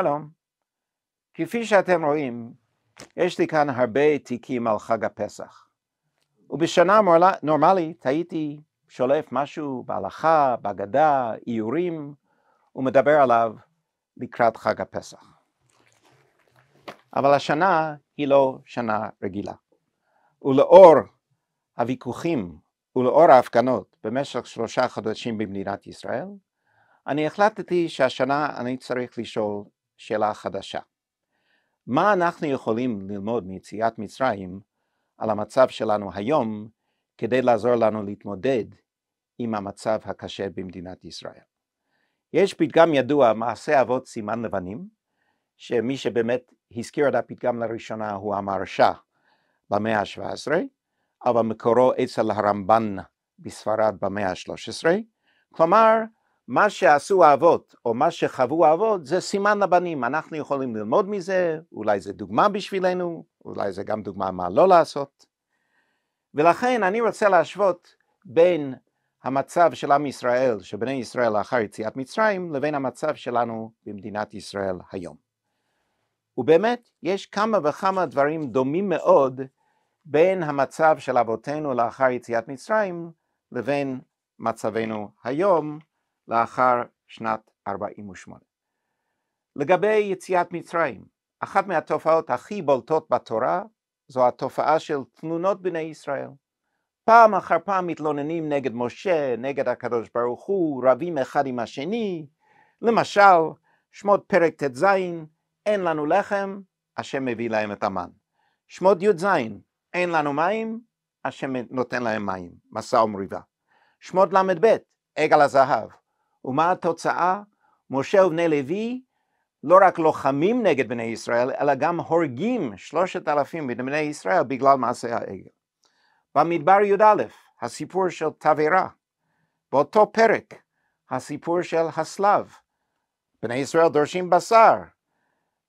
שלום. כפי שאתם רואים, יש לי כאן הרבה תיקים על חג הפסח. ובשנה נורמלית הייתי שולף משהו בהלכה, בהגדה, איורים, ומדבר עליו לקראת חג הפסח. אבל השנה היא לא שנה רגילה. ולאור הוויכוחים ולאור ההפגנות במשך שלושה חודשים במדינת ישראל, אני החלטתי שהשנה אני צריך לשאול שאלה חדשה. מה אנחנו יכולים ללמוד מיציאת מצרים על המצב שלנו היום כדי לעזור לנו להתמודד עם המצב הקשה במדינת ישראל? יש פתגם ידוע, מעשה אבות סימן לבנים, שמי שבאמת הזכיר את הפתגם לראשונה הוא המרשה במאה ה-17, אבל מקורו אצל הרמב"ן בספרד במאה ה-13, כלומר מה שעשו האבות או מה שחוו האבות זה סימן לבנים, אנחנו יכולים ללמוד מזה, אולי זה דוגמה בשבילנו, אולי זה גם דוגמה מה לא לעשות. ולכן אני רוצה להשוות בין המצב של עם ישראל, של בני ישראל לאחר יציאת מצרים, לבין המצב שלנו במדינת ישראל היום. ובאמת, יש כמה וכמה דברים דומים מאוד בין המצב של אבותינו לאחר יציאת מצרים לבין מצבנו היום, לאחר שנת 48. לגבי יציאת מצרים, אחת מהתופעות הכי בולטות בתורה זו התופעה של תנונות בני ישראל. פעם אחר פעם מתלוננים נגד משה, נגד הקדוש ברוך הוא, רבים אחד עם השני. למשל, שמות פרק ט"ז, אין לנו לחם, השם מביא להם את המן. שמות י"ז, אין לנו מים, השם נותן להם מים, מסע ומריבה. שמות ל"ב, עגל הזהב, ומה התוצאה? משה ובני לוי לא רק לוחמים נגד בני ישראל, אלא גם הורגים שלושת אלפים מבני ישראל בגלל מעשה העגל. במדבר י"א, הסיפור של תבערה. באותו פרק, הסיפור של הסלב. בני ישראל דורשים בשר.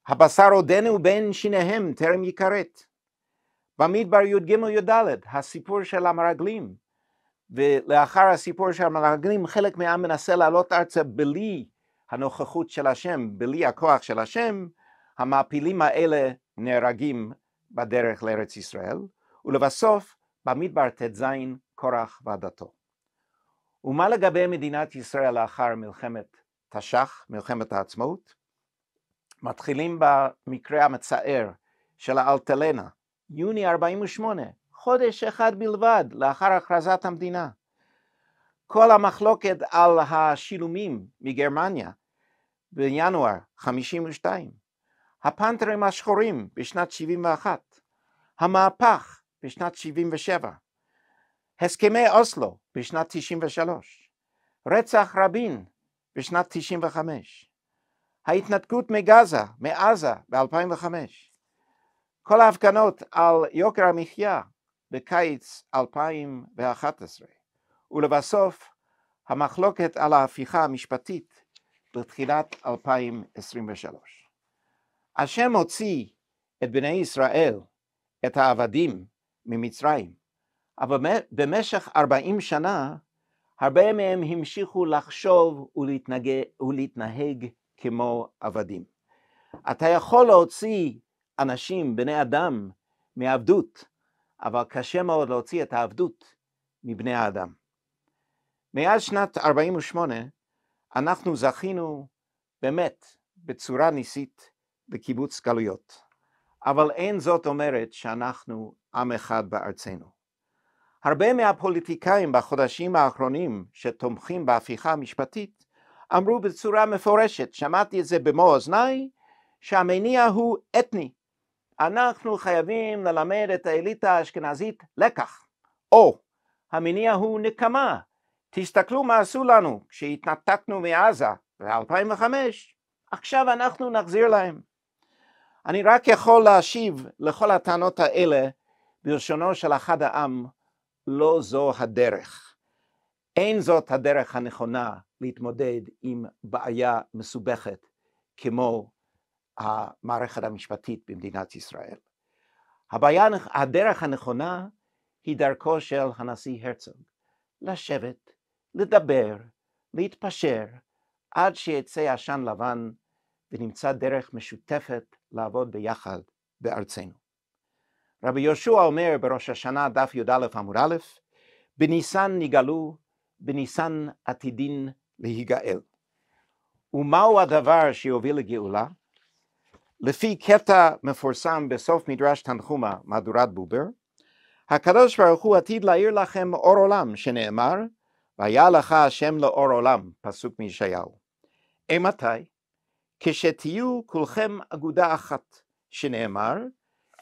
הבשר עודנו בין שיניהם, טרם יכרת. במדבר י"ג י"ד, הסיפור של המרגלים. ולאחר הסיפור של המרגלים, חלק מהעם מנסה לעלות ארצה בלי הנוכחות של השם, בלי הכוח של השם, המעפילים האלה נהרגים בדרך לארץ ישראל, ולבסוף, במדבר ט"ז, קורח ועדתו. ומה לגבי מדינת ישראל לאחר מלחמת תש"ח, מלחמת העצמאות? מתחילים במקרה המצער של האלטלנה, יוני 48, חודש אחד בלבד לאחר הכרזת המדינה. כל המחלוקת על השילומים מגרמניה בינואר 52, הפנתרים השחורים בשנת 71, המהפך בשנת 77, הסכמי אוסלו בשנת 93, רצח רבין בשנת 95, ההתנתקות מגזה, מעזה ב-2005, כל ההפגנות על יוקר המחיה בקיץ 2011. ולבסוף, המחלוקת על ההפיכה המשפטית בתחילת 2023. השם הוציא את בני ישראל, את העבדים, ממצרים, אבל במשך 40 שנה הרבה מהם המשיכו לחשוב ולהתנהג, ולהתנהג כמו עבדים. אתה יכול להוציא אנשים, בני אדם, מעבדות, אבל קשה מאוד להוציא את העבדות מבני האדם. מאז שנת 48' אנחנו זכינו באמת בצורה ניסית לקיבוץ גלויות, אבל אין זאת אומרת שאנחנו עם אחד בארצנו. הרבה מהפוליטיקאים בחודשים האחרונים שתומכים בהפיכה המשפטית אמרו בצורה מפורשת, שמעתי את זה במו אוזניי, שהמניע הוא אתני, אנחנו חייבים ללמד את האליטה האשכנזית לקח, או המניע הוא נקמה. תסתכלו מה עשו לנו כשהתנתקנו מעזה ב-2005, עכשיו אנחנו נחזיר להם. אני רק יכול להשיב לכל הטענות האלה בלשונו של אחד העם, לא זו הדרך. אין זאת הדרך הנכונה להתמודד עם בעיה מסובכת כמו המערכת המשפטית במדינת ישראל. הבעיה, הדרך הנכונה היא דרכו של הנשיא הרצוג, לשבת, לדבר, להתפשר, עד שיצא עשן לבן ונמצא דרך משותפת לעבוד ביחד בארצנו. רבי יהושע אומר בראש השנה דף י"א עמוד א', בניסן נגאלו, בניסן עתידין להיגאל. ומהו הדבר שיוביל לגאולה? לפי קטע מפורסם בסוף מדרש תנחומה, מהדורת בובר, הקדוש ברוך הוא עתיד להאיר לכם אור עולם, שנאמר, והיה לך השם לאור עולם, פסוק מישעיהו. אימתי? אה, כשתהיו כולכם אגודה אחת, שנאמר,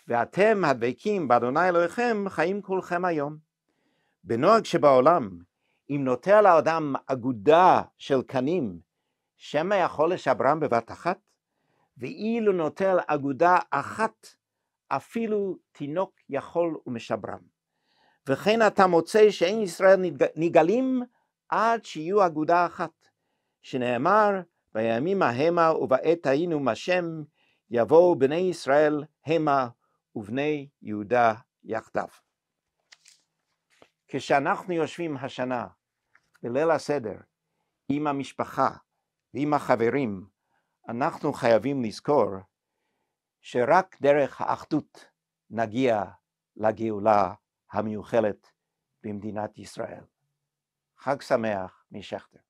ואתם הדבקים באדוני אלוהיכם חיים כולכם היום. בנוהג שבעולם, אם על האדם אגודה של קנים, שמא יכול לשברם בבת אחת? ואילו נוטל אגודה אחת, אפילו תינוק יכול ומשברם. וכן אתה מוצא שאין ישראל נגלים עד שיהיו אגודה אחת, שנאמר, בימים ההמה ובעת היינו משם, יבואו בני ישראל המה ובני יהודה יחדיו. כשאנחנו יושבים השנה בליל הסדר עם המשפחה ועם החברים, אנחנו חייבים לזכור שרק דרך האחדות נגיע לגאולה המיוחלת במדינת ישראל. חג שמח משכטר.